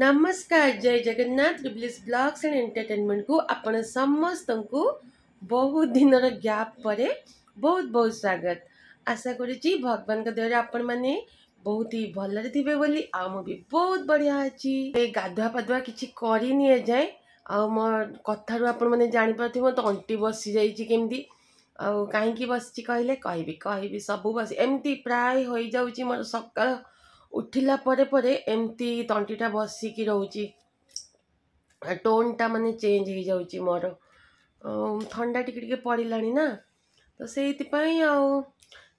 नमस्कार जय जगन्नाथ रिब्लीज ब्लग्स एंड एंटरटेनमेंट को आप समस्त को बहुत दिन गैप पर बहुत बहुत स्वागत आशा करगवान दया आपण मैंने बहुत ही भले थे आ भी बहुत बढ़िया अच्छी गाधुआ पाधुआ किसी करनी जाए आ कथार जापार मत अंटी बसी जामी आई कि बस कहले कह सब बस एमती प्राय हो जा मकाल ଉଠିଲା ପରେ ପରେ ଏମିତି ତଣ୍ଟିଟା ବସିକି ରହୁଛି ଟୋନ୍ଟା ମାନେ ଚେଞ୍ଜ ହେଇଯାଉଛି ମୋର ଥଣ୍ଡା ଟିକେ ଟିକେ ପଡ଼ିଲାଣି ନା ତ ସେଇଥିପାଇଁ ଆଉ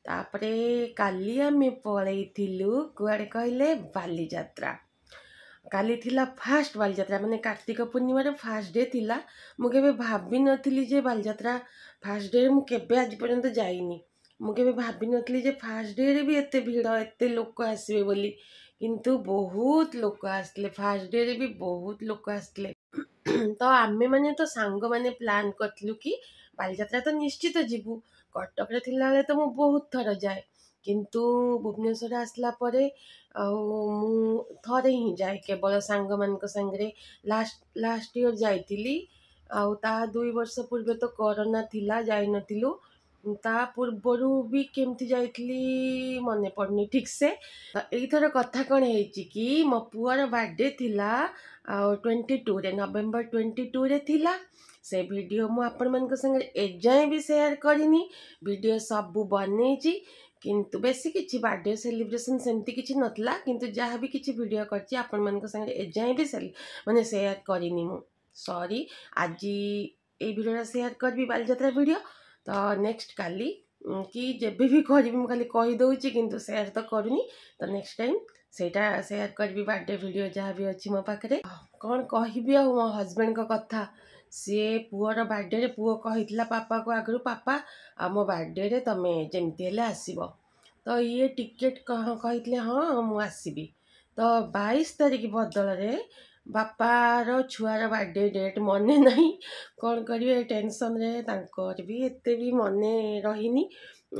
ତାପରେ କାଲି ଆମେ ପଳେଇଥିଲୁ କୁଆଡ଼େ କହିଲେ ବାଲିଯାତ୍ରା କାଲି ଥିଲା ଫାଷ୍ଟ ବାଲିଯାତ୍ରା ମାନେ କାର୍ତ୍ତିକ ପୂର୍ଣ୍ଣିମାର ଫାଷ୍ଟ ଡେ ଥିଲା ମୁଁ କେବେ ଭାବିନଥିଲି ଯେ ବାଲିଯାତ୍ରା ଫାଷ୍ଟ ଡେରେ ମୁଁ କେବେ ଆଜି ପର୍ଯ୍ୟନ୍ତ ଯାଇନି मुझे भाव नी फास्ट डे रे भी एत भिड़ एत लोक आसवे बोली किंतु बहुत लोक आसते फास्ट डे रे भी बहुत लोक आसते तो आम मैंने तो सांग मैंने प्लां करूँ कि बाजात्रा तो निश्चित जीव कटक तो मुझे बहुत थर जाए किंतु भुवनेश्वर आसला आरे ही जाए केवल सांग मानते लास्ट लास्ट इयर जा दुई वर्ष पूर्वे तो करोना थी जा नु ତା ପୂର୍ବରୁ ବି କେମିତି ଯାଇଥିଲି ମନେ ପଡ଼ୁନି ଠିକ୍ସେ ତ ଏଇଥର କଥା କ'ଣ ହେଇଛି କି ମୋ ପୁଅର ବାର୍ଥଡ଼େ ଥିଲା ଆଉ ଟ୍ୱେଣ୍ଟି ଟୁରେ ନଭେମ୍ବର ଟ୍ୱେଣ୍ଟି ଟୁରେ ଥିଲା ସେ ଭିଡ଼ିଓ ମୁଁ ଆପଣମାନଙ୍କ ସାଙ୍ଗରେ ଏଯାଏଁ ବି ସେୟାର କରିନି ଭିଡ଼ିଓ ସବୁ ବନେଇଛି କିନ୍ତୁ ବେଶୀ କିଛି ବାର୍ଥଡ଼େ ସେଲିବ୍ରେସନ୍ ସେମିତି କିଛି ନଥିଲା କିନ୍ତୁ ଯାହା ବି କିଛି ଭିଡ଼ିଓ କରିଛି ଆପଣମାନଙ୍କ ସାଙ୍ଗରେ ଏଯାଏଁ ବି ସେ ମାନେ ସେୟାର କରିନି ମୁଁ ସରି ଆଜି ଏଇ ଭିଡ଼ିଓଟା ସେୟାର କରିବି ବାଲିଯାତ୍ରା ଭିଡ଼ିଓ ତ ନେକ୍ସଟ୍ କାଲି କି ଯେବେ ବି କରିବି ମୁଁ ଖାଲି କହିଦେଉଛି କିନ୍ତୁ ସେୟାର୍ ତ କରୁନି ତ ନେକ୍ସଟ୍ ଟାଇମ୍ ସେଇଟା ସେୟାର୍ କରିବି ବାର୍ଥଡ଼େ ଭିଡ଼ିଓ ଯାହା ବି ଅଛି ମୋ ପାଖରେ କ'ଣ କହିବି ଆଉ ମୋ ହଜବେଣ୍ଡଙ୍କ କଥା ସିଏ ପୁଅର ବାର୍ଥଡ଼େରେ ପୁଅ କହିଥିଲା ପାପାକୁ ଆଗରୁ ପାପା ଆମ ବାର୍ଥଡ଼େରେ ତୁମେ ଯେମିତି ହେଲେ ଆସିବ ତ ଇଏ ଟିକେଟ୍ କହିଥିଲେ ହଁ ମୁଁ ଆସିବି ତ ବାଇଶ ତାରିଖ ବଦଳରେ ବାପାର ଛୁଆର ବାର୍ଥଡ଼େ ଡେଟ୍ ମନେ ନାହିଁ କ'ଣ କରିବେ ଟେନସନ୍ରେ ତାଙ୍କର ବି ଏତେ ବି ମନେ ରହିନି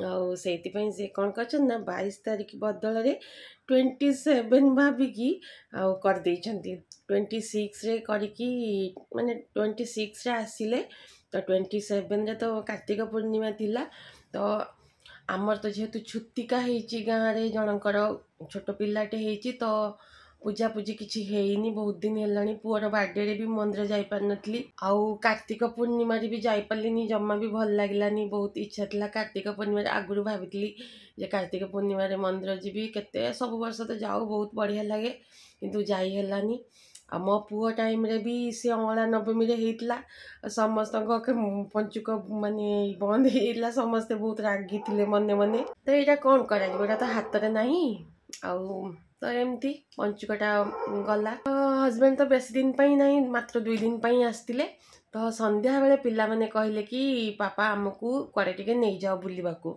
ଆଉ ସେଇଥିପାଇଁ ସେ କ'ଣ କରିଛନ୍ତି ନା ବାଇଶ ତାରିଖ ବଦଳରେ ଟ୍ୱେଣ୍ଟି ସେଭେନ୍ ଭାବିକି ଆଉ କରିଦେଇଛନ୍ତି ଟ୍ୱେଣ୍ଟି ସିକ୍ସରେ କରିକି ମାନେ ଟ୍ୱେଣ୍ଟି ସିକ୍ସରେ ଆସିଲେ ତ ଟ୍ୱେଣ୍ଟି ସେଭେନ୍ରେ ତ କାର୍ତ୍ତିକ ପୂର୍ଣ୍ଣିମା ଥିଲା ତ ଆମର ତ ଯେହେତୁ ଛୁତିକା ହେଇଛି ଗାଁରେ ଜଣଙ୍କର ଛୋଟ ପିଲାଟେ ହେଇଛି ତ ପୂଜାପୂଜି କିଛି ହେଇନି ବହୁତ ଦିନ ହେଲାଣି ପୁଅର ବାର୍ଥଡ଼େରେ ବି ମନ୍ଦିର ଯାଇପାରିନଥିଲି ଆଉ କାର୍ତ୍ତିକ ପୂର୍ଣ୍ଣିମାରେ ବି ଯାଇପାରିଲିନି ଜମା ବି ଭଲ ଲାଗିଲାନି ବହୁତ ଇଚ୍ଛା ଥିଲା କାର୍ତ୍ତିକ ପୂର୍ଣ୍ଣିମାରେ ଆଗରୁ ଭାବିଥିଲି ଯେ କାର୍ତ୍ତିକ ପୂର୍ଣ୍ଣିମାରେ ମନ୍ଦିର ଯିବି କେତେ ସବୁ ବର୍ଷ ତ ଯାଉ ବହୁତ ବଢ଼ିଆ ଲାଗେ କିନ୍ତୁ ଯାଇ ହେଲାନି ଆଉ ମୋ ପୁଅ ଟାଇମ୍ରେ ବି ସେ ଅଁଳା ନବମୀରେ ହେଇଥିଲା ସମସ୍ତଙ୍କ ପଞ୍ଚୁକ ମାନେ ବନ୍ଦ ହେଇଥିଲା ସମସ୍ତେ ବହୁତ ରାଗିଥିଲେ ମନେ ମନେ ତ ଏଇଟା କ'ଣ କରାଯିବ ଏଇଟା ତ ହାତରେ ନାହିଁ ଆଉ ତ ଏମିତି ପଞ୍ଚୁକଟା ଗଲା ତ ହଜବେଣ୍ଡ ତ ବେଶୀ ଦିନ ପାଇଁ ନାହିଁ ମାତ୍ର ଦୁଇ ଦିନ ପାଇଁ ଆସିଥିଲେ ତ ସନ୍ଧ୍ୟାବେଳେ ପିଲାମାନେ କହିଲେ କି ପାପା ଆମକୁ କୁଆଡ଼େ ଟିକେ ନେଇଯାଅ ବୁଲିବାକୁ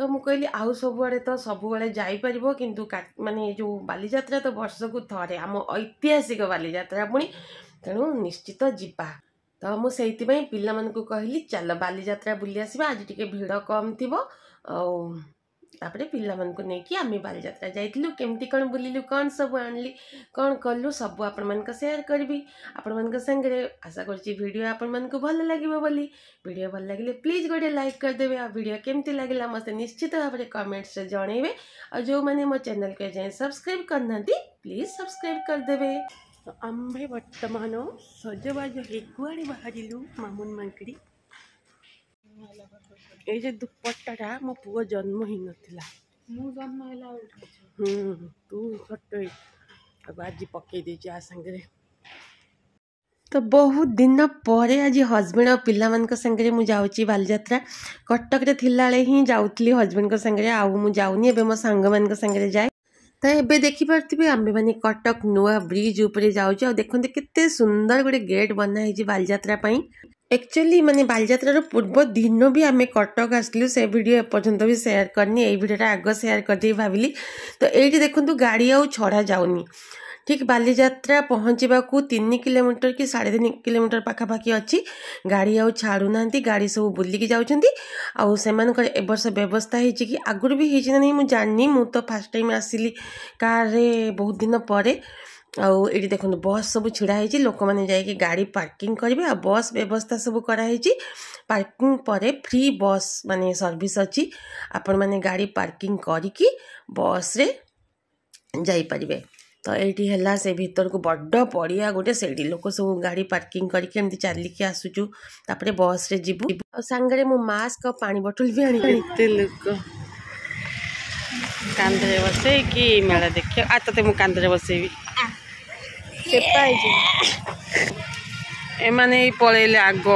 ତ ମୁଁ କହିଲି ଆଉ ସବୁଆଡ଼େ ତ ସବୁବେଳେ ଯାଇପାରିବ କିନ୍ତୁ ମାନେ ଯେଉଁ ବାଲିଯାତ୍ରା ତ ବର୍ଷକୁ ଥରେ ଆମ ଐତିହାସିକ ବାଲିଯାତ୍ରା ପୁଣି ତେଣୁ ନିଶ୍ଚିତ ଯିବା ତ ମୁଁ ସେଇଥିପାଇଁ ପିଲାମାନଙ୍କୁ କହିଲି ଚାଲ ବାଲିଯାତ୍ରା ବୁଲି ଆସିବା ଆଜି ଟିକେ ଭିଡ଼ କମ୍ ଥିବ ଆଉ तापर पा कि आम बाजा जाइलु केमती कौन बुलू कौन सब आनलि कौन कलु सब आपण मेयर करी आपण मांगे आशा करीडियो आपण मैं भल लगे भिड भल लगे प्लीज गोटे लाइक करदे आड केमती लगला मत निश्चित भाव में कमेंट्स जनइबे और जो मैंने मो चेल को जाए सब्सक्राइब करना प्लीज सब्सक्राइब करदे तो आम्भे बर्तमान सजबाज हो बाहर मामुन मांगड़ी ये दुपट्टा मो पु जन्म ही ना तू छोट आज पकई आ तो बहुत दिन पर आज हजबैंड पिला सांगे मुझे बालजात्रा कटक ही जाऊली हजबैंड सांगे आऊनी मो सांग सांगे जाए तो ये देखिपे आम मैंने कटक नुआ ब्रिज उपरे जाऊ देखते के सुंदर गोटे गेट बनाही बालजात्रापी ଆକ୍ଚୁଆଲି ମାନେ ବାଲିଯାତ୍ରାର ପୂର୍ବ ଦିନ ବି ଆମେ କଟକ ଆସିଲୁ ସେ ଭିଡ଼ିଓ ଏପର୍ଯ୍ୟନ୍ତ ବି ସେୟାର କରିନି ଏଇ ଭିଡ଼ିଓଟା ଆଗ ସେୟାର କରିଦେଇ ଭାବିଲି ତ ଏଇଠି ଦେଖନ୍ତୁ ଗାଡ଼ି ଆଉ ଛଡ଼ା ଯାଉନି ଠିକ୍ ବାଲିଯାତ୍ରା ପହଞ୍ଚିବାକୁ ତିନି କିଲୋମିଟର କି ସାଢ଼େ ତିନି କିଲୋମିଟର ପାଖାପାଖି ଅଛି ଗାଡ଼ି ଆଉ ଛାଡ଼ୁନାହାନ୍ତି ଗାଡ଼ି ସବୁ ବୁଲିକି ଯାଉଛନ୍ତି ଆଉ ସେମାନଙ୍କର ଏବର୍ଷ ବ୍ୟବସ୍ଥା ହେଇଛି କି ଆଗରୁ ବି ହେଇଛି ନା ନାହିଁ ମୁଁ ଜାଣିନି ମୁଁ ତ ଫାର୍ଷ୍ଟ ଟାଇମ୍ ଆସିଲି କାର୍ରେ ବହୁତ ଦିନ ପରେ ଆଉ ଏଇଠି ଦେଖନ୍ତୁ ବସ୍ ସବୁ ଛିଡ଼ା ହେଇଛି ଲୋକମାନେ ଯାଇକି ଗାଡ଼ି ପାର୍କିଂ କରିବେ ଆଉ ବସ୍ ବ୍ୟବସ୍ଥା ସବୁ କରାହେଇଛି ପାର୍କିଂ ପରେ ଫ୍ରି ବସ୍ ମାନେ ସର୍ଭିସ୍ ଅଛି ଆପଣମାନେ ଗାଡ଼ି ପାର୍କିଂ କରିକି ବସ୍ରେ ଯାଇପାରିବେ ତ ଏଇଠି ହେଲା ସେ ଭିତରକୁ ବଡ଼ ପଡ଼ିଆ ଗୋଟେ ସେଇଠି ଲୋକ ସବୁ ଗାଡ଼ି ପାର୍କିଂ କରିକି ଏମିତି ଚାଲିକି ଆସୁଛୁ ତାପରେ ବସ୍ରେ ଯିବୁ ଆଉ ସାଙ୍ଗରେ ମୁଁ ମାସ୍କ ଆଉ ପାଣି ବୋଟଲ ବି ଆଣିବି ଏତେ ଲୋକ କାନ୍ଧରେ ବସେଇକି ମେଳା ଦେଖିବା ଆଉ ତତେ ମୁଁ କାନ୍ଧରେ ବସେଇବି ସେପାଇଛି ଏମାନେ ହିଁ ପଳେଇଲେ ଆଗ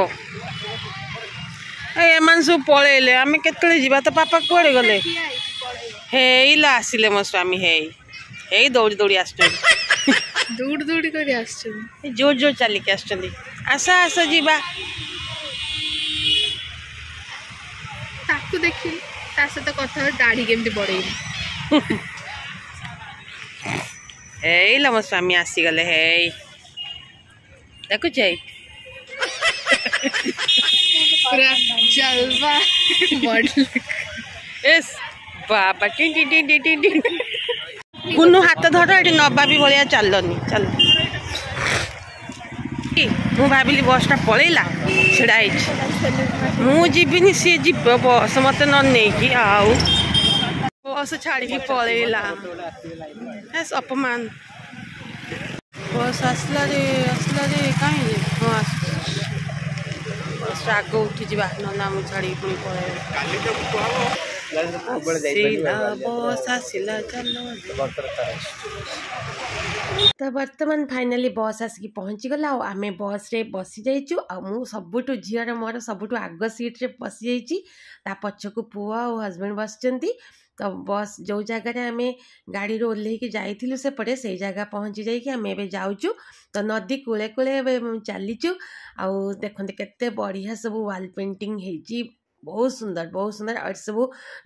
ଏମାନେ ସବୁ ପଳେଇଲେ ଆମେ କେତେବେଳେ ଯିବା ତ ପାପା କୁଆଡ଼େ ଗଲେ ହେଇଲା ଆସିଲେ ମୋ ସ୍ୱାମୀ ହେଇ ହେଇ ଦୌଡ଼ି ଦୌଡ଼ି ଆସୁଛନ୍ତି ଦୌଡ଼ି ଦୌଡ଼ି କରି ଆସୁଛନ୍ତି ଜୋର ଜୋର ଚାଲିକି ଆସୁଛନ୍ତି ଆସ ଆସ ଯିବା ତାକୁ ଦେଖିଲି ତା ସହିତ କଥା ଦାଢ଼ି କେମିତି ବଢ଼େଇଲି ଏଇ ଲ ମୋ ସ୍ୱାମୀ ଆସିଗଲେ ହେଇ ଦେଖୁଛ ପୁରା ଜଲବା ଏସ୍ ବାବା କୁନୁ ହାତ ଧର ଏଠି ନବାବି ଭଳିଆ ଚାଲନି ଚାଲ ମୁଁ ଭାବିଲି ବସ୍ଟା ପଳେଇଲା ଛିଡ଼ା ହେଇଛି ମୁଁ ଯିବିନି ସିଏ ଯିବ ବସ୍ ମୋତେ ନ ନେଇକି ଆଉ बस छाड़ी पलैला अपमान बस आसला रे आसला रे कहीं हाँ आस बस आग उठी जा ना मुझे छाड़ी पी पल तो बर्तमान फाइनाली बस आसिक पहुँचीगला आम बस रे बसी जाइ सब झीर मोर सब आग सीट्रे ଆଗ ସିଟ୍ରେ पक्ष को पुआ और हजबैंड बस ହଜବେଣ୍ଡ तो बस जो जगह आम गाड़ी ओल्लैक जाइलु सेपटे से जगह पहुँची जामें जाऊँ तो नदी कूले कूले चलीचु आउ देखते के बढ़िया सब व्वाल पेटिंग बहुत सुंदर बहुत सुंदर और सब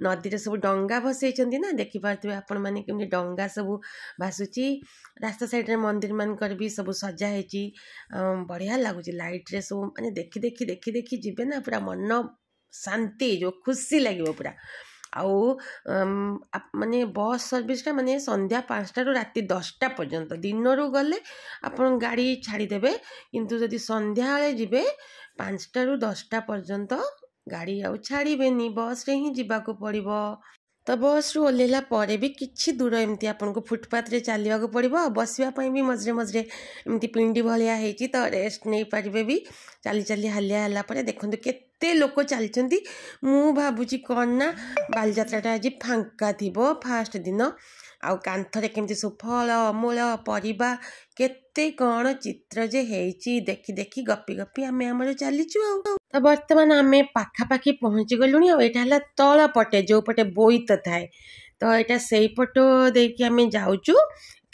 नदी से सब डा भसई ना देखिपे आपण मैंने के डा सब भाषुची रास्ता साइड मंदिर मानक भी सब सजाई बढ़िया लगुच लाइट रे सब मानते देखी देखी देखी देखी जीवे ना पूरा मन शांति जो खुशी लगे पूरा ଆଉ ମାନେ ବସ୍ ସର୍ଭିସ୍ଟା ମାନେ ସନ୍ଧ୍ୟା ପାଞ୍ଚଟାରୁ ରାତି ଦଶଟା ପର୍ଯ୍ୟନ୍ତ ଦିନରୁ ଗଲେ ଆପଣ ଗାଡ଼ି ଛାଡ଼ିଦେବେ କିନ୍ତୁ ଯଦି ସନ୍ଧ୍ୟାବେଳେ ଯିବେ ପାଞ୍ଚଟାରୁ ଦଶଟା ପର୍ଯ୍ୟନ୍ତ ଗାଡ଼ି ଆଉ ଛାଡ଼ିବେନି ବସ୍ରେ ହିଁ ଯିବାକୁ ପଡ଼ିବ ତ ବସ୍ରୁ ଓହ୍ଲାଇଲା ପରେ ବି କିଛି ଦୂର ଏମିତି ଆପଣଙ୍କୁ ଫୁଟପାଥରେ ଚାଲିବାକୁ ପଡ଼ିବ ଆଉ ବସିବା ପାଇଁ ବି ମଝିରେ ମଝିରେ ଏମିତି ପିଣ୍ଡି ଭଳିଆ ହେଇଛି ତ ରେଷ୍ଟ ନେଇପାରିବେ ବି ଚାଲି ଚାଲି ହାଲିଆ ହେଲା ପରେ ଦେଖନ୍ତୁ କେତେ ଲୋକ ଚାଲିଛନ୍ତି ମୁଁ ଭାବୁଛି କ'ଣ ନା ବାଲିଯାତ୍ରାଟା ଆଜି ଫାଙ୍କା ଥିବ ଫାଷ୍ଟ ଦିନ ଆଉ କାନ୍ଥରେ କେମିତି ସୁଫଳ ଅମୂଳ ପରିବା କେତେ କ'ଣ ଚିତ୍ର ଯେ ହେଇଛି ଦେଖି ଦେଖି ଗପି ଗପି ଆମେ ଆମର ଚାଲିଛୁ ଆଉ ତ ବର୍ତ୍ତମାନ ଆମେ ପାଖାପାଖି ପହଞ୍ଚିଗଲୁଣି ଆଉ ଏଇଟା ହେଲା ତଳ ପଟେ ଯେଉଁ ପଟେ ବୋଇତ ଥାଏ ତ ଏଇଟା ସେଇପଟ ଦେଇକି ଆମେ ଯାଉଛୁ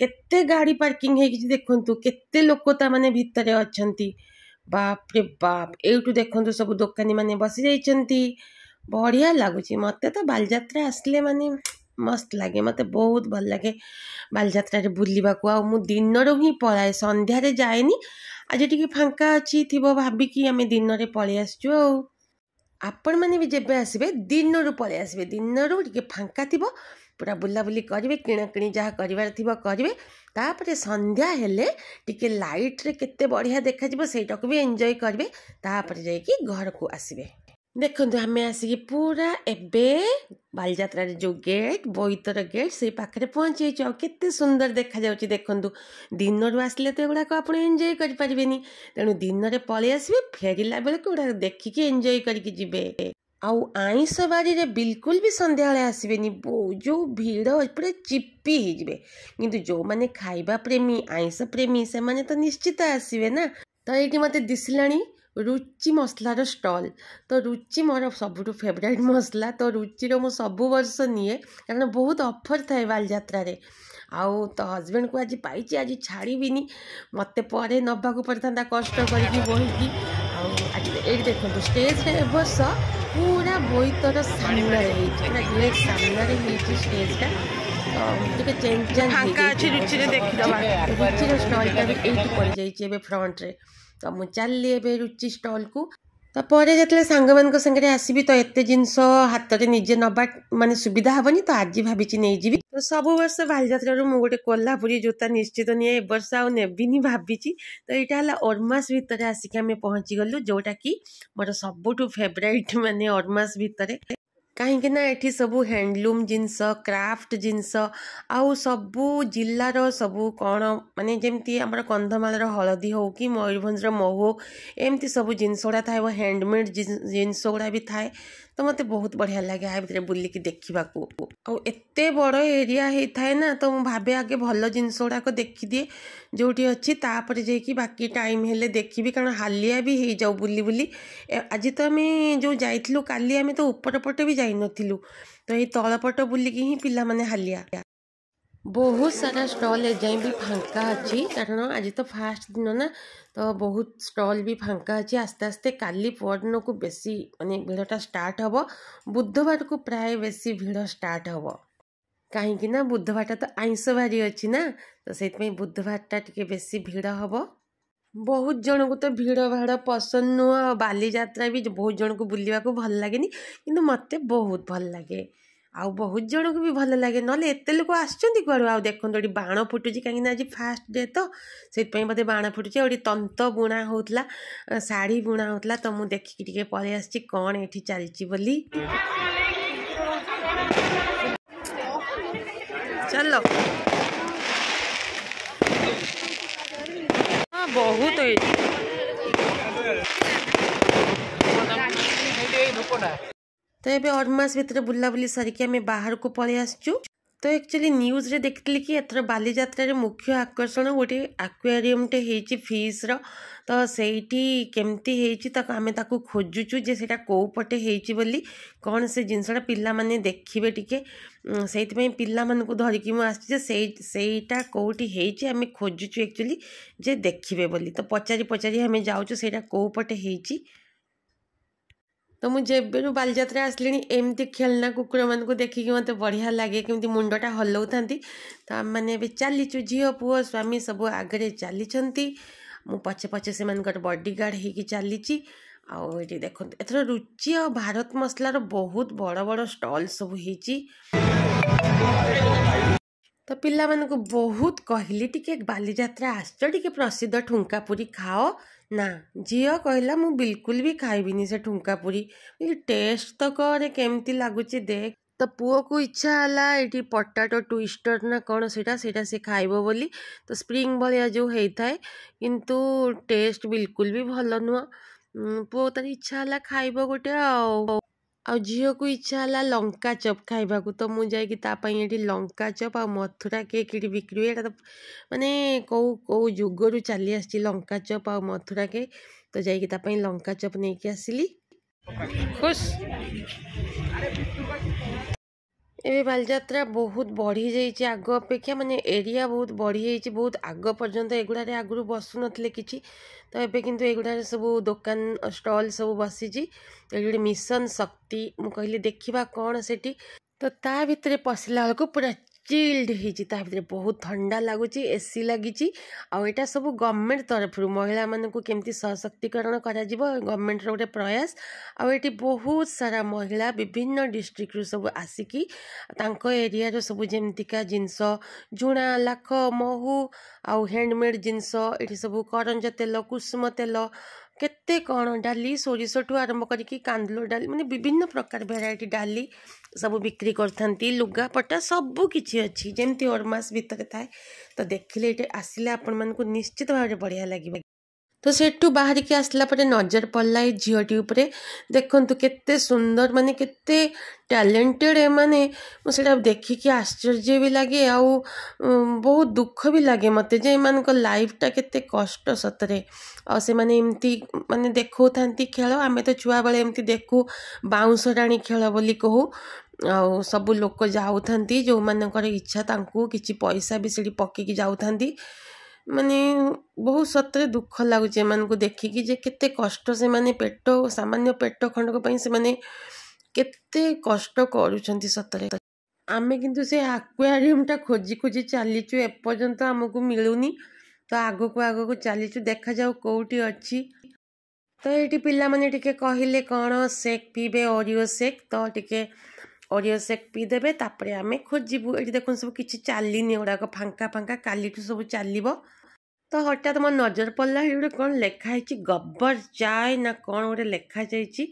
କେତେ ଗାଡ଼ି ପାର୍କିଂ ହେଇକି ଦେଖନ୍ତୁ କେତେ ଲୋକ ତା'ମାନେ ଭିତରେ ଅଛନ୍ତି ବାପରେ ବାପ ଏଇଠୁ ଦେଖନ୍ତୁ ସବୁ ଦୋକାନୀମାନେ ବସିଯାଇଛନ୍ତି ବଢ଼ିଆ ଲାଗୁଛି ମୋତେ ତ ବାଲିଯାତ୍ରା ଆସିଲେ ମାନେ ମସ୍ତ ଲାଗେ ମୋତେ ବହୁତ ଭଲ ଲାଗେ ବାଲିଯାତ୍ରାରେ ବୁଲିବାକୁ ଆଉ ମୁଁ ଦିନରୁ ହିଁ ପଳାଏ ସନ୍ଧ୍ୟାରେ ଯାଏନି ଆଜି ଟିକେ ଫାଙ୍କା ଅଛି ଥିବ ଭାବିକି ଆମେ ଦିନରେ ପଳେଇ ଆସିଛୁ ଆଉ ଆପଣମାନେ ବି ଯେବେ ଆସିବେ ଦିନରୁ ପଳେଇ ଆସିବେ ଦିନରୁ ଟିକେ ଫାଙ୍କା ଥିବ ପୁରା ବୁଲାବୁଲି କରିବେ କିଣାକିଣି ଯାହା କରିବାର ଥିବ କରିବେ ତାପରେ ସନ୍ଧ୍ୟା ହେଲେ ଟିକେ ଲାଇଟ୍ରେ କେତେ ବଢ଼ିଆ ଦେଖାଯିବ ସେଇଟାକୁ ବି ଏନ୍ଜୟ କରିବେ ତାପରେ ଯାଇକି ଘରକୁ ଆସିବେ ଦେଖନ୍ତୁ ଆମେ ଆସିକି ପୁରା ଏବେ ବାଲିଯାତ୍ରାରେ ଯେଉଁ ଗେଟ୍ ବୋଇତର ଗେଟ୍ ସେଇ ପାଖରେ ପହଞ୍ଚିଯାଇଛୁ ଆଉ କେତେ ସୁନ୍ଦର ଦେଖାଯାଉଛି ଦେଖନ୍ତୁ ଦିନରୁ ଆସିଲେ ତ ଏଗୁଡ଼ାକ ଆପଣ ଏନ୍ଜୟ କରିପାରିବେନି ତେଣୁ ଦିନରେ ପଳେଇ ଆସିବେ ଫେରିଲା ବେଳକୁ ଏଗୁଡ଼ାକ ଦେଖିକି ଏନ୍ଜୟ କରିକି ଯିବେ ଆଉ ଆଇଁଷ ବାରିରେ ବିଲକୁଲ ବି ସନ୍ଧ୍ୟାବେଳେ ଆସିବେନି ଯେଉଁ ଭିଡ଼ ପୁରା ଚିପି ହେଇଯିବେ କିନ୍ତୁ ଯେଉଁମାନେ ଖାଇବା ପ୍ରେମୀ ଆଇଁଷ ପ୍ରେମୀ ସେମାନେ ତ ନିଶ୍ଚିତ ଆସିବେ ନା ତ ଏଇଠି ମୋତେ ଦିଶିଲାଣି ରୁଚି ମସଲାର ଷ୍ଟଲ୍ ତ ରୁଚି ମୋର ସବୁଠୁ ଫେଭରାଇଟ୍ ମସଲା ତ ରୁଚିର ମୁଁ ସବୁ ବର୍ଷ ନିଏ କାରଣ ବହୁତ ଅଫର୍ ଥାଏ ବାଲିଯାତ୍ରାରେ ଆଉ ତ ହଜବେଣ୍ଡକୁ ଆଜି ପାଇଛି ଆଜି ଛାଡ଼ିବିନି ମୋତେ ପରେ ନେବାକୁ ପଡ଼ିଥାନ୍ତା କଷ୍ଟ କରିକି ବହିକି ଆଉ ଆଜି ଏଇଠି ଦେଖନ୍ତୁ ଷ୍ଟେଜ୍ରେ ଏ ବର୍ଷ ପୁରା ବୋଇତର ସାମ୍ନାରେ ହେଇଛି ପୁରା ଗେଟ୍ ସାମ୍ନାରେ ହେଇଛି ଷ୍ଟେଜ୍ଟା ଟିକେ ଚେଞ୍ଜ ଚେଞ୍ଜ ରୁଚିର ଷ୍ଟଲ୍ଟା ବି ଏଇଠି ପଡ଼ିଯାଇଛି ଏବେ ଫ୍ରଣ୍ଟରେ ତ ମୁଁ ଚାଲିଲି ଏବେ ରୁଚି ଷ୍ଟଲ୍କୁ ତାପରେ ଯେତେବେଳେ ସାଙ୍ଗମାନଙ୍କ ସାଙ୍ଗରେ ଆସିବି ତ ଏତେ ଜିନିଷ ହାତରେ ନିଜେ ନେବା ମାନେ ସୁବିଧା ହେବନି ତ ଆଜି ଭାବିଛି ନେଇଯିବି ତ ସବୁ ବର୍ଷ ବାଲିଯାତ୍ରାରୁ ମୁଁ ଗୋଟେ କୋଲ୍ହାପୁରୀ ଜୋତା ନିଶ୍ଚିତ ନିଏ ଏ ବର୍ଷ ଆଉ ନେବିନି ଭାବିଛି ତ ଏଇଟା ହେଲା ଅର୍ମାସ ଭିତରେ ଆସିକି ଆମେ ପହଞ୍ଚିଗଲୁ ଯେଉଁଟାକି ମୋର ସବୁଠୁ ଫେଭରାଇଟ୍ ମାନେ ଅର୍ମାସ ଭିତରେ एठी सबु ह्यान्डलुम जिन्स, क्राफ्ट जिन्स, आउ सबु जो सबै कम म कन्धमाल र हलदी हो कि मयुरभन्द्र रो हो एम सबु जिस गुडा थाहा ह्यान्डमेड जिन्स गुडा थाय तो मत बहुत बढ़िया लगे हाई भितर बुल्क देखा आत बड़ एरिया है ना तो मुझे भावे आगे भल जिन गुड़ाक देखीदे जो भी अच्छी तापर जा बाकी टाइम हेले देखी कारण हालिया भी हो जाऊ बुल आज तो आम जो जा कल आम तो भी जा नु तो ये तलपट बुल पाने हालिया बहुत सारा स्टल एजाए भी फांका अच्छी कारण आज तो फास्ट दिन ना तो बहुत स्टल भी फांका अच्छी आस्ते आस्ते काली पर दिन को बेसी मानते भिड़ा स्टार्ट हे बुधवार को प्राय बेस भिड़ स्टार्ट हे कहीं बुधवार तो आईंस भारी अच्छी ना तो से बुधवार टे भिड़ हम बहुत जन को तो भिड़ भाड़ पसंद नुह बात भी बहुत जन को बुलवाक भल लगे कि मत बहुत भल लगे ଆଉ ବହୁତ ଜଣଙ୍କୁ ବି ଭଲ ଲାଗେ ନହେଲେ ଏତେ ଲୋକ ଆସୁଛନ୍ତି କୁଆଡ଼ୁ ଆଉ ଦେଖନ୍ତୁ ଏଠି ବାଣ ଫୁଟୁଛି କାହିଁକିନା ଆଜି ଫାଷ୍ଟ ଡେ ତ ସେଥିପାଇଁ ମୋତେ ବାଣ ଫୁଟୁଛି ଆଉ ଏଠି ତନ୍ତ ବୁଣା ହେଉଥିଲା ଶାଢ଼ୀ ବୁଣା ହେଉଥିଲା ତ ମୁଁ ଦେଖିକି ଟିକେ ପଳେଇ ଆସିଛି କ'ଣ ଏଠି ଚାଲିଛି ବୋଲି ଚାଲ ବହୁତ ହେଇଛି तो ये अड़मास भितर बुलाबूली सारिक आम बाहर को पलि आसचु तो एक्चुअली न्यूज़ रे देख ली कि एथर बाली बाजार मुख्य आकर्षण गोटे आकुआरियम टे फिस तो सही केमती आम खोजुचु जे से कौपटे बोली कौन से जिनसा पाने देखिए टिके से पा धरिकी मुझा कौटी आम खोजुचु एक्चुअली जे देखिए बोली तो पचारि पचारि आम जाऊँ से कौपटे होती ତ ମୁଁ ଯେବେରୁ ବାଲିଯାତ୍ରା ଆସିଲିଣି ଏମିତି ଖେଳନା କୁକୁରମାନଙ୍କୁ ଦେଖିକି ମୋତେ ବଢ଼ିଆ ଲାଗେ କେମିତି ମୁଣ୍ଡଟା ହଲଉଥାନ୍ତି ତ ଆମେମାନେ ଏବେ ଚାଲିଛୁ ଝିଅ ପୁଅ ସ୍ୱାମୀ ସବୁ ଆଗରେ ଚାଲିଛନ୍ତି ମୁଁ ପଛେ ପଛେ ସେମାନଙ୍କର ବଡ଼ିଗାର୍ଡ଼ ହେଇକି ଚାଲିଛି ଆଉ ଏଠି ଦେଖନ୍ତୁ ଏଥର ରୁଚି ଆଉ ଭାରତ ମସଲାର ବହୁତ ବଡ଼ ବଡ଼ ଷ୍ଟଲ୍ ସବୁ ହେଇଛି ତ ପିଲାମାନଙ୍କୁ ବହୁତ କହିଲି ଟିକେ ବାଲିଯାତ୍ରା ଆସ ଟିକେ ପ୍ରସିଦ୍ଧ ଠୁଙ୍କା ପୁରୀ ଖାଅ ନା ଝିଅ କହିଲା ମୁଁ ବିଲକୁଲ ବି ଖାଇବିନି ସେ ଠୁଙ୍କା ପୁରୀ ଟେଷ୍ଟ ତ କରେ କେମିତି ଲାଗୁଛି ଦେଖ ତ ପୁଅକୁ ଇଚ୍ଛା ହେଲା ଏଠି ପଟାଟୋ ଟୁଇଷ୍ଟର ନା କ'ଣ ସେଇଟା ସେଇଟା ସେ ଖାଇବ ବୋଲି ତ ସ୍ପ୍ରିଙ୍ଗ ଭଳିଆ ଯେଉଁ ହେଇଥାଏ କିନ୍ତୁ ଟେଷ୍ଟ ବିଲକୁଲ ବି ଭଲ ନୁହଁ ପୁଅ ତାର ଇଚ୍ଛା ହେଲା ଖାଇବ ଗୋଟେ ଆଉ ଆଉ ଝିଅକୁ ଇଚ୍ଛା ହେଲା ଲଙ୍କା ଚପ୍ ଖାଇବାକୁ ତ ମୁଁ ଯାଇକି ତା ପାଇଁ ଏଠି ଲଙ୍କା ଚପ୍ ଆଉ ମଥୁରା କେକ୍ ଏଠି ବିକ୍ରି ହୁଏ ଏଇଟା ତ ମାନେ କେଉଁ କେଉଁ ଯୁଗରୁ ଚାଲି ଆସିଛି ଲଙ୍କା ଚପ୍ ଆଉ ମଥୁରା କେକ୍ ତ ଯାଇକି ତା ପାଇଁ ଲଙ୍କା ଚପ୍ ନେଇକି ଆସିଲି ଖୁସ୍ ଏବେ ବାଲିଯାତ୍ରା ବହୁତ ବଢ଼ିଯାଇଛି ଆଗ ଅପେକ୍ଷା ମାନେ ଏରିଆ ବହୁତ ବଢ଼ିଯାଇଛି ବହୁତ ଆଗ ପର୍ଯ୍ୟନ୍ତ ଏଗୁଡ଼ାରେ ଆଗରୁ ବସୁନଥିଲେ କିଛି ତ ଏବେ କିନ୍ତୁ ଏଗୁଡ଼ାରେ ସବୁ ଦୋକାନ ଷ୍ଟଲ୍ ସବୁ ବସିଛି ଏଗୁଡ଼େ ମିଶନ ଶକ୍ତି ମୁଁ କହିଲି ଦେଖିବା କ'ଣ ସେଠି ତ ତା ଭିତରେ ପଶିଲା ବେଳକୁ ପୁରା ଚିଲ୍ଡ ହେଇଛି ତା ଭିତରେ ବହୁତ ଥଣ୍ଡା ଲାଗୁଛି ଏ ସି ଲାଗିଛି ଆଉ ଏଇଟା ସବୁ ଗଭର୍ଣ୍ଣମେଣ୍ଟ ତରଫରୁ ମହିଳାମାନଙ୍କୁ କେମିତି ସଶକ୍ତିକରଣ କରାଯିବ ଗଭର୍ଣ୍ଣମେଣ୍ଟର ଗୋଟେ ପ୍ରୟାସ ଆଉ ଏଠି ବହୁତ ସାରା ମହିଳା ବିଭିନ୍ନ ଡିଷ୍ଟ୍ରିକ୍ଟରୁ ସବୁ ଆସିକି ତାଙ୍କ ଏରିଆର ସବୁ ଯେମିତିକା ଜିନିଷ ଝୁଣା ଲାଖ ମହୁ ଆଉ ହ୍ୟାଣ୍ଡମେଡ଼ ଜିନିଷ ଏଠି ସବୁ କରଞ୍ଜ ତେଲ କୁସୁମ ତେଲ କେତେ କ'ଣ ଡାଲି ସୋରିଷଠୁ ଆରମ୍ଭ କରିକି କାନ୍ଦୁଲ ଡାଲି ମାନେ ବିଭିନ୍ନ ପ୍ରକାର ଭେରାଇଟି ଡାଲି ସବୁ ବିକ୍ରି କରିଥାନ୍ତି ଲୁଗାପଟା ସବୁ କିଛି ଅଛି ଯେମିତି ଓଡ଼ମାସ ଭିତରେ ଥାଏ ତ ଦେଖିଲେ ଏଇଠି ଆସିଲେ ଆପଣମାନଙ୍କୁ ନିଶ୍ଚିତ ଭାବରେ ବଢ଼ିଆ ଲାଗିବ तो सेठ बाहर की आसला नजर पड़ा ये झीटी उपर देखु के सुंदर के टैलेंटेड मानने से देखिक आश्चर्य भी लगे आ बहुत दुख भी लगे मत लाइफटा के कष्ट सतरे आमती मानते देखा था खेल आम तो छुआ बेले एम देखू बाउंशराणी खेल बोली कहू आ सब लोक जाऊँ जो मान इच्छा कि पैसा भी सीढ़ी पकई कि जाऊँगी ମାନେ ବହୁତ ସତରେ ଦୁଃଖ ଲାଗୁଛି ଏମାନଙ୍କୁ ଦେଖିକି ଯେ କେତେ କଷ୍ଟ ସେମାନେ ପେଟ ସାମାନ୍ୟ ପେଟ ଖଣ୍ଡକ ପାଇଁ ସେମାନେ କେତେ କଷ୍ଟ କରୁଛନ୍ତି ସତରେ ଆମେ କିନ୍ତୁ ସେ ଆକ୍ୱାରିୟମ୍ଟା ଖୋଜି ଖୋଜି ଚାଲିଛୁ ଏପର୍ଯ୍ୟନ୍ତ ଆମକୁ ମିଳୁନି ତ ଆଗକୁ ଆଗକୁ ଚାଲିଛୁ ଦେଖାଯାଉ କେଉଁଠି ଅଛି ତ ଏଇଠି ପିଲାମାନେ ଟିକେ କହିଲେ କ'ଣ ସେକ୍ ପିଇବେ ଓରିଓ ସେକ୍ ତ ଟିକେ ଓରିଓ ସେକ୍ ପିଇ ଦେବେ ତାପରେ ଆମେ ଖୋଜିବୁ ଏଠି ଦେଖନ୍ତୁ ସବୁ କିଛି ଚାଲିନି ଏଗୁଡ଼ାକ ଫାଙ୍କା ଫାଙ୍କା କାଲିଠୁ ସବୁ ଚାଲିବ ତ ହଠାତ୍ ମୋ ନଜର ପଡ଼ିଲା ଏଠି ଗୋଟେ କ'ଣ ଲେଖା ହେଇଛି ଗବର ଚାଏ ନା କ'ଣ ଗୋଟେ ଲେଖାଯାଇଛି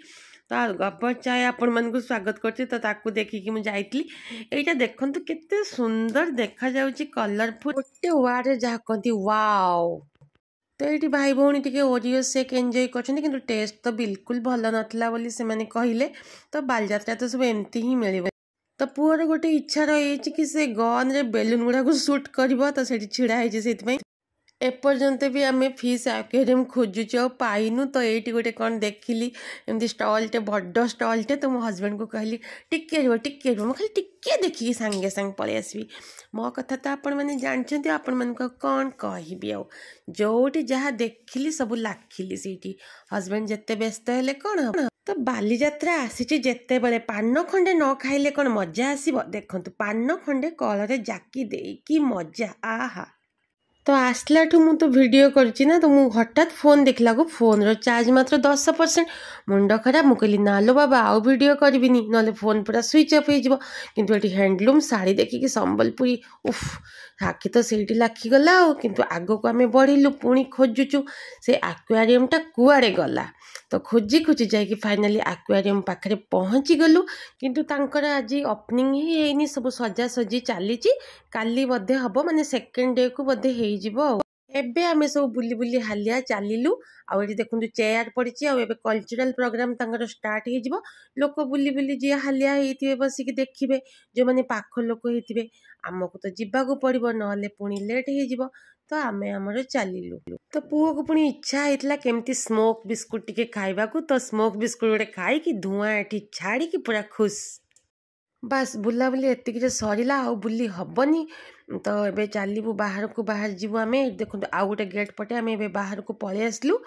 ତ ଗବର ଚାଏ ଆପଣମାନଙ୍କୁ ସ୍ୱାଗତ କରୁଛି ତ ତାକୁ ଦେଖିକି ମୁଁ ଯାଇଥିଲି ଏଇଟା ଦେଖନ୍ତୁ କେତେ ସୁନ୍ଦର ଦେଖାଯାଉଛି କଲରଫୁଲ୍ ଗୋଟେ ୱାର୍ଡ଼ରେ ଯାହା କହନ୍ତି ୱାଓ ତ ଏଇଠି ଭାଇ ଭଉଣୀ ଟିକେ ଓରିଓ ସେକ୍ ଏନ୍ଜୟ କରିଛନ୍ତି କିନ୍ତୁ ଟେଷ୍ଟ ତ ବିଲକୁଲ ଭଲ ନଥିଲା ବୋଲି ସେମାନେ କହିଲେ ତ ବାଲିଯାତ୍ରା ତ ସବୁ ଏମିତି ହିଁ ମିଳିବ ତ ପୁଅର ଗୋଟେ ଇଚ୍ଛା ରହିଛି କି ସେ ଗନ୍ରେ ବେଲୁନ୍ ଗୁଡ଼ାକୁ ସୁଟ୍ କରିବ ତ ସେଠି ଛିଡ଼ା ହେଇଛି ସେଇଥିପାଇଁ ଏପର୍ଯ୍ୟନ୍ତ ବି ଆମେ ଫିସ୍ ଆକ୍ୱାରିୟମ୍ ଖୋଜୁଛୁ ଆଉ ପାଇନୁ ତ ଏଇଠି ଗୋଟେ କ'ଣ ଦେଖିଲି ଏମିତି ଷ୍ଟଲ୍ଟେ ବଡ଼ ଷ୍ଟଲ୍ଟେ ତ ମୋ ହଜବେଣ୍ଡକୁ କହିଲି ଟିକେ ରୁହ ଟିକେ ରୁହ ମୁଁ ଖାଲି ଟିକେ ଦେଖିକି ସାଙ୍ଗେ ସାଙ୍ଗେ ପଳେଇ ଆସିବି ମୋ କଥା ତ ଆପଣମାନେ ଜାଣିଛନ୍ତି ଆପଣମାନଙ୍କୁ ଆଉ କ'ଣ କହିବି ଆଉ ଯେଉଁଠି ଯାହା ଦେଖିଲି ସବୁ ଲାଖିଲି ସେଇଠି ହଜବେଣ୍ଡ ଯେତେ ବ୍ୟସ୍ତ ହେଲେ କ'ଣ ହେବ ତ ବାଲିଯାତ୍ରା ଆସିଛି ଯେତେବେଳେ ପାନ ଖଣ୍ଡେ ନ ଖାଇଲେ କ'ଣ ମଜା ଆସିବ ଦେଖନ୍ତୁ ପାନ ଖଣ୍ଡେ କଳରେ ଜାକି ଦେଇକି ମଜା ଆହା ତ ଆସିଲାଠୁ ମୁଁ ତ ଭିଡ଼ିଓ କରିଛି ନା ତ ମୁଁ ହଠାତ୍ ଫୋନ୍ ଦେଖିଲାକୁ ଫୋନ୍ର ଚାର୍ଜ ମାତ୍ର ଦଶ ପରସେଣ୍ଟ ମୁଣ୍ଡ ଖରାପ ମୁଁ କହିଲି ନାଲୋ ବାବା ଆଉ ଭିଡ଼ିଓ କରିବିନି ନହେଲେ ଫୋନ୍ ପୁରା ସୁଇଚ୍ ଅଫ୍ ହେଇଯିବ କିନ୍ତୁ ଏଠି ହ୍ୟାଣ୍ଡଲୁମ୍ ଶାଢ଼ୀ ଦେଖିକି ସମ୍ବଲପୁରୀ ଉଫ୍ ଆଖି ତ ସେଇଠି ଲାଖିଗଲା ଆଉ କିନ୍ତୁ ଆଗକୁ ଆମେ ବଢ଼ିଲୁ ପୁଣି ଖୋଜୁଛୁ ସେ ଆକ୍ୱାରିୟମ୍ଟା କୁଆଡ଼େ ଗଲା ତ ଖୋଜି ଖୋଜି ଯାଇକି ଫାଇନାଲି ଆକ୍ୱାରିୟମ୍ ପାଖରେ ପହଞ୍ଚିଗଲୁ କିନ୍ତୁ ତାଙ୍କର ଆଜି ଓପନିଂ ହିଁ ହେଇନି ସବୁ ସଜାସଜି ଚାଲିଛି କାଲି ବୋଧେ ହେବ ମାନେ ସେକେଣ୍ଡ ଡେ'କୁ ବୋଧେ ହେଇ ହେଇଯିବ ଆଉ ଏବେ ଆମେ ସବୁ ବୁଲି ବୁଲି ହାଲିଆ ଚାଲିଲୁ ଆଉ ଏଠି ଦେଖନ୍ତୁ ଚେୟାର ପଡ଼ିଛି ଆଉ ଏବେ କଲଚରାଲ ପ୍ରୋଗ୍ରାମ ତାଙ୍କର ଷ୍ଟାର୍ଟ ହେଇଯିବ ଲୋକ ବୁଲି ବୁଲି ଯିଏ ହାଲିଆ ହେଇଥିବେ ବସିକି ଦେଖିବେ ଯେଉଁମାନେ ପାଖ ଲୋକ ହେଇଥିବେ ଆମକୁ ତ ଯିବାକୁ ପଡ଼ିବ ନହେଲେ ପୁଣି ଲେଟ୍ ହେଇଯିବ ତ ଆମେ ଆମର ଚାଲିଲୁ ତ ପୁଅକୁ ପୁଣି ଇଚ୍ଛା ହେଇଥିଲା କେମିତି ସ୍ମୋକ୍ ବିସ୍କୁଟ୍ ଟିକେ ଖାଇବାକୁ ତ ସ୍ମୋକ୍ ବିସ୍କୁଟ୍ ଗୋଟେ ଖାଇକି ଧୂଆଁ ଏଠି ଛାଡ଼ିକି ପୁରା ଖୁସ୍ ବାସ୍ ବୁଲାବୁଲି ଏତିକିରେ ସରିଲା ଆଉ ବୁଲି ହେବନି तो ये चलू बाहर को बाहर जीव आम देख आउ गोटे गेट पटे आम बाहर को पलैसलु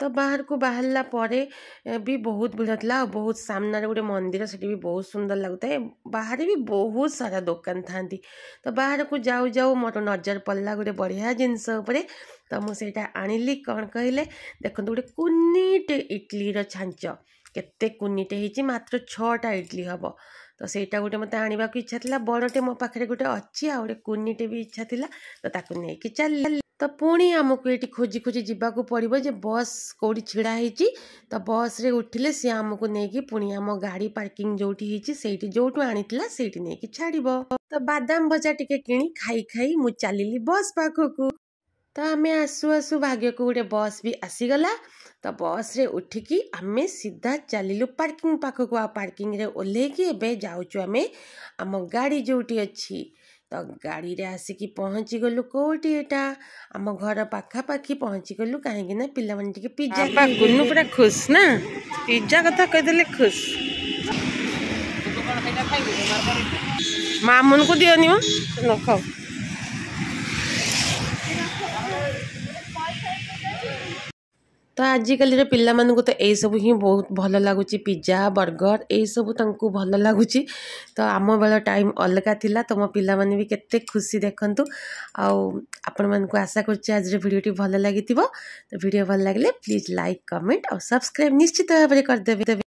तो बाहर को बाहर पर भी बहुत भिड़ था बहुत सान गोटे मंदिर से बहुत सुंदर लगुता है बाहर भी बहुत सारा दुकान था तो बाहर को जाऊ जाऊ मोर नजर पड़ा गोटे बढ़िया जिनस तो मुझे आनिली कौन कहले देखते गोटे कुनिटे इटली छाँच के मात्र छटा इडली हाँ ତ ସେଇଟା ଗୋଟେ ମୋତେ ଆଣିବାକୁ ଇଚ୍ଛା ଥିଲା ବଡ଼ଟେ ମୋ ପାଖରେ ଗୋଟେ ଅଛି ଆଉ ଗୋଟେ କୁନିଟେ ବି ଇଚ୍ଛା ଥିଲା ତ ତାକୁ ନେଇକି ଚାଲିଲି ତ ପୁଣି ଆମକୁ ଏଠି ଖୋଜି ଖୋଜି ଯିବାକୁ ପଡ଼ିବ ଯେ ବସ୍ କେଉଁଠି ଛିଡ଼ା ହେଇଛି ତ ବସ୍ରେ ଉଠିଲେ ସିଏ ଆମକୁ ନେଇକି ପୁଣି ଆମ ଗାଡ଼ି ପାର୍କିଂ ଯେଉଁଠି ହେଇଛି ସେଇଠି ଯେଉଁଠୁ ଆଣିଥିଲା ସେଇଠି ନେଇକି ଛାଡ଼ିବ ତ ବାଦାମ ଭଜା ଟିକେ କିଣି ଖାଇ ଖାଇ ମୁଁ ଚାଲିଲି ବସ୍ ପାଖକୁ ତ ଆମେ ଆସୁ ଆସୁ ଭାଗ୍ୟକୁ ଗୋଟେ ବସ୍ ବି ଆସିଗଲା ତ ବସ୍ରେ ଉଠିକି ଆମେ ସିଧା ଚାଲିଲୁ ପାର୍କିଂ ପାଖକୁ ଆଉ ପାର୍କିଂରେ ଓହ୍ଲେଇକି ଏବେ ଯାଉଛୁ ଆମେ ଆମ ଗାଡ଼ି ଯେଉଁଠି ଅଛି ତ ଗାଡ଼ିରେ ଆସିକି ପହଞ୍ଚିଗଲୁ କେଉଁଠି ଏଇଟା ଆମ ଘର ପାଖାପାଖି ପହଞ୍ଚିଗଲୁ କାହିଁକି ନା ପିଲାମାନେ ଟିକେ ପିଜ୍ଜା ବା ଗୁନୁ ପୁରା ଖୁସ୍ ନା ପିଜ୍ଜା କଥା କହିଦେଲେ ଖୁସ୍ ମାମୁନକୁ ଦିଅନି ମ ନ ଖାଉ ତ ଆଜିକାଲିର ପିଲାମାନଙ୍କୁ ତ ଏଇସବୁ ହିଁ ବହୁତ ଭଲ ଲାଗୁଛି ପିଜା ବର୍ଗର୍ ଏଇସବୁ ତାଙ୍କୁ ଭଲ ଲାଗୁଛି ତ ଆମ ବେଳ ଟାଇମ୍ ଅଲଗା ଥିଲା ତ ମୋ ପିଲାମାନେ ବି କେତେ ଖୁସି ଦେଖନ୍ତୁ ଆଉ ଆପଣମାନଙ୍କୁ ଆଶା କରୁଛି ଆଜିର ଭିଡ଼ିଓଟି ଭଲ ଲାଗିଥିବ ତ ଭିଡ଼ିଓ ଭଲ ଲାଗିଲେ ପ୍ଲିଜ୍ ଲାଇକ୍ କମେଣ୍ଟ ଆଉ ସବସ୍କ୍ରାଇବ୍ ନିଶ୍ଚିତ ଭାବରେ କରିଦେବେ